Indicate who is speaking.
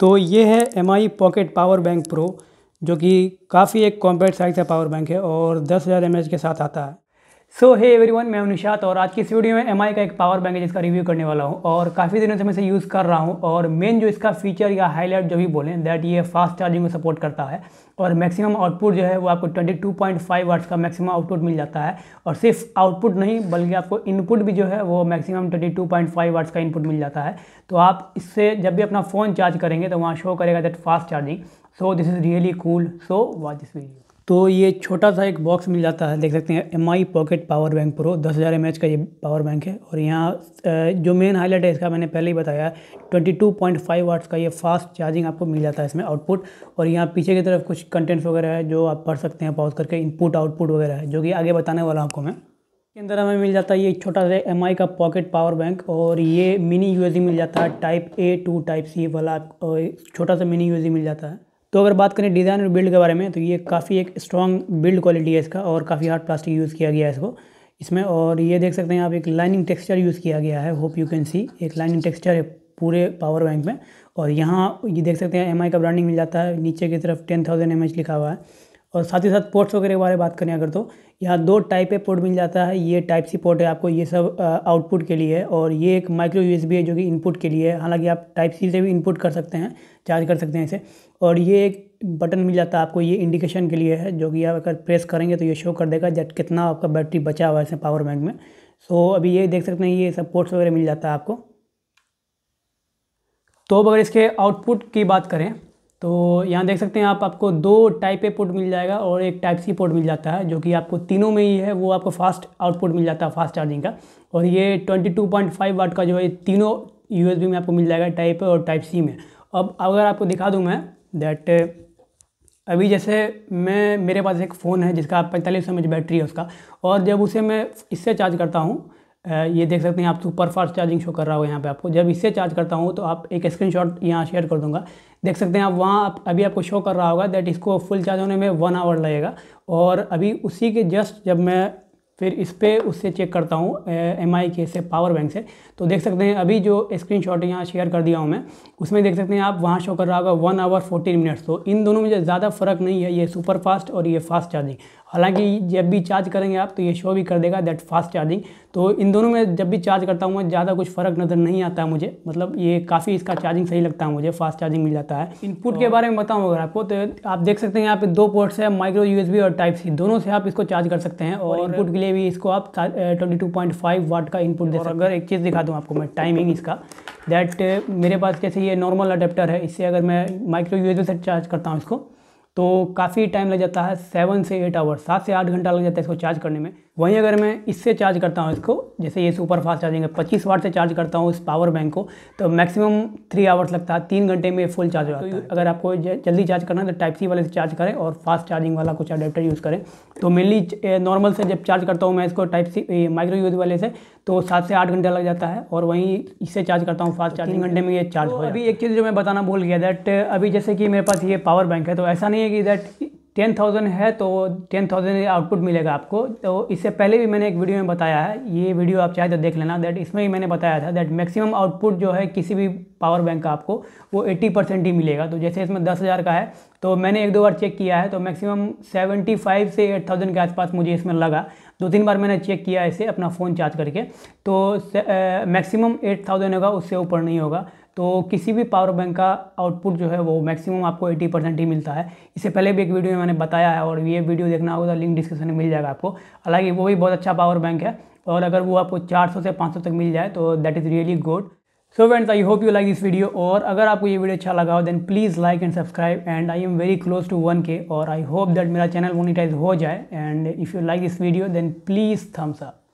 Speaker 1: तो ये है M I pocket power bank pro जो कि काफ़ी एक कॉम्पैक्ट साइज़ का पावर बैंक है और दस हज़ार एम एच के साथ आता है सो है वन मैं निशात और आज की इस वीडियो में एम का एक पावर बैंक है जिसका रिव्यू करने वाला हूँ और काफ़ी दिनों से मैं इसे यूज़ कर रहा हूँ और मेन जो इसका फीचर या हाईलाइट जो भी बोलें दैट ये फास्ट चार्जिंग को सपोर्ट करता है और मैक्सिमम आउटपुट जो है वो आपको 22.5 वाट्स का मैक्सिमम आउटपुट मिल जाता है और सिर्फ आउटपुट नहीं बल्कि आपको इनपुट भी जो है वो मैक्सिमम 22.5 वाट्स का इनपुट मिल जाता है तो आप इससे जब भी अपना फ़ोन चार्ज करेंगे तो वहाँ शो करेगा that fast charging so this is really cool so watch this video तो ये छोटा सा एक बॉक्स मिल जाता है देख सकते हैं M I pocket power bank pro दस हज़ार एम एच का ये पावर बैंक है और यहाँ जो मेन हाईलाइट है इसका मैंने पहले ही बताया twenty two point five watts का ये फास्ट चार्जिंग आपको मिल जाता है इसमें आउटपुट और यहाँ पीछे की तरफ कुछ कंटेंट्स वगैरह है जो आप पढ़ सकते हैं पॉज करके इनपुट आउटपुट वगैरह है जो कि आगे बताने वाला हूँ आपको मैं इसके अंदर हमें मिल जाता है ये छोटा सा एम का पॉकेट पावर बैंक और ये मिनी यू मिल जाता है type A to type C वाला छोटा सा मिनी यू मिल जाता है तो अगर बात करें डिज़ाइन और बिल्ड के बारे में तो ये काफ़ी एक स्ट्रॉन्ग बिल्ड क्वालिटी है इसका और काफ़ी हार्ड प्लास्टिक यूज़ किया गया है इसको इसमें और ये देख सकते हैं आप एक लाइनिंग टेक्सचर यूज़ किया गया है होप यू कैन सी एक लाइनिंग टेक्सचर है पूरे पावर बैंक में और यहाँ ये देख सकते हैं एम का ब्रांडिंग मिल जाता है नीचे की तरफ टेन थाउजेंड एम लिखा हुआ है और साथ ही साथ पोर्ट्स वगैरह के बारे में बात करें अगर तो यहाँ दो टाइप ए पोर्ट मिल जाता है ये टाइप सी पोर्ट है आपको ये सब आउटपुट के लिए है और ये एक माइक्रो यूएसबी है जो कि इनपुट के लिए है हालांकि आप टाइप सी से भी इनपुट कर सकते हैं चार्ज कर सकते हैं इसे और ये एक बटन मिल जाता है आपको ये इंडिकेशन के लिए है जो कि आप अगर प्रेस करेंगे तो ये शो कर देगा जट कितना आपका बैटरी बचा हुआ है इसमें पावर बैंक में सो अभी ये देख सकते हैं ये सब पोर्ट्स वगैरह मिल जाता है आपको तो अब अगर इसके आउटपुट की बात करें तो यहाँ देख सकते हैं आप आपको दो टाइप ए पोर्ट मिल जाएगा और एक टाइप सी पोर्ट मिल जाता है जो कि आपको तीनों में ही है वो आपको फास्ट आउटपुट मिल जाता है फास्ट चार्जिंग का और ये 22.5 वाट का जो है तीनों यूएसबी में आपको मिल जाएगा टाइप ए और टाइप सी में अब अगर आपको दिखा दूँ मैं दैट अभी जैसे मैं मेरे पास एक फ़ोन है जिसका पैंतालीस सौ एम बैटरी है उसका और जब उसे मैं इससे चार्ज करता हूँ ये देख सकते हैं आप सुपर फास्ट चार्जिंग शो कर रहा हो यहाँ पे आपको जब इससे चार्ज करता हूँ तो आप एक स्क्रीनशॉट यहाँ शेयर कर दूंगा देख सकते हैं आप वहाँ आप अभी आपको शो कर रहा होगा दैट इसको फुल चार्ज होने में वन आवर लगेगा और अभी उसी के जस्ट जब मैं फिर इस पर उससे चेक करता हूँ एम आई के से पावर बैंक से तो देख सकते हैं अभी जो स्क्रीन शॉट यहाँ शेयर कर दिया हूँ मैं उसमें देख सकते हैं आप वहाँ शो कर रहा होगा वन आवर फोर्टीन मिनट्स तो इन दोनों में ज़्यादा फ़र्क नहीं है ये सुपर फास्ट और ये फास्ट चार्जिंग हालांकि जब भी चार्ज करेंगे आप तो ये शो भी कर देगा दैट फास्ट चार्जिंग तो इन दोनों में जब भी चार्ज करता हूँ मैं ज़्यादा कुछ फ़र्क नज़र नहीं आता है मुझे मतलब ये काफ़ी इसका चार्जिंग सही लगता है मुझे फास्ट चार्जिंग मिल जाता है इनपुट के तो बारे में बताऊँ अगर आपको तो आप देख सकते हैं यहाँ पे दो पोर्ट्स है माइक्रो यूएसबी और टाइप सी दोनों से आप इसको चार्ज कर सकते हैं और इनपुट के लिए भी इसको आप twenty two point five watt का इनपुट दे सकते अगर एक चीज़ दिखा दूँ आपको मैं टाइमिंग इसका दैट मेरे पास जैसे ये नॉर्मल अडेप्टर है इससे अगर मैं माइक्रो यू से चार्ज करता हूँ इसको तो काफ़ी टाइम लग जाता है सेवन से एट आवर्स सात से आठ घंटा लग जाता है इसको चार्ज करने में वहीं अगर मैं इससे चार्ज करता हूँ इसको जैसे ये सुपर फास्ट चार्जिंग है पच्चीस वाट से चार्ज करता हूँ इस पावर बैंक को तो मैक्सिमम थ्री आवर्स लगता है तीन घंटे में फुल चार्ज हो जाता है अगर आपको जल्दी चार्ज करना है तो टाइप सी वाले से चार्ज करें और फास्ट चार्जिंग वाला कुछ अडेप्टर यूज़ करें तो मेनली नॉर्मल से जब चार्ज करता हूँ मैं इसको टाइप सी माइक्रो यूज वाले से तो सात से आठ घंटा लग जाता है और वहीं इससे चार्ज करता हूँ फास्ट चार्जिंग तो घंटे में ये चार्ज तो हो अभी एक चीज़ जो मैं बताना भूल गया दैट अभी जैसे कि मेरे पास ये पावर बैंक है तो ऐसा नहीं है कि दैट टेन थाउजेंड है तो टेन थाउजेंड आउटपुट मिलेगा आपको तो इससे पहले भी मैंने एक वीडियो में बताया है ये वीडियो आप चाहे तो देख लेना दैट इसमें ही मैंने बताया था दैट मैक्सिमम आउटपुट जो है किसी भी पावर बैंक का आपको वो एट्टी परसेंट ही मिलेगा तो जैसे इसमें दस हज़ार का है तो मैंने एक दो बार चेक किया है तो मैक्सिमम फ़ाइव से एट थाउजेंड के आसपास मुझे इसमें लगा दो तीन बार मैंने चेक किया इसे अपना फ़ोन चार्ज करके तो मैक्सिमम थाउजेंड होगा उससे ऊपर नहीं होगा तो किसी भी पावर बैंक का आउटपुट जो है वो मैक्सिमम आपको 80 परसेंट ही मिलता है इससे पहले भी एक वीडियो में मैंने बताया है और ये वीडियो देखना होगा तो लिंक डिस्क्रिप्शन में मिल जाएगा आपको हालांकि वो भी बहुत अच्छा पावर बैंक है और अगर वो आपको 400 से 500 तक मिल जाए तो that is really good so friends I hope you like this video और अगर आपको ये वीडियो अच्छा लगा हो then please like and subscribe and I am very close to one K और आई होप दैट मेरा चैनल मोनिटाइज हो जाए and if you like this video then please thumbs up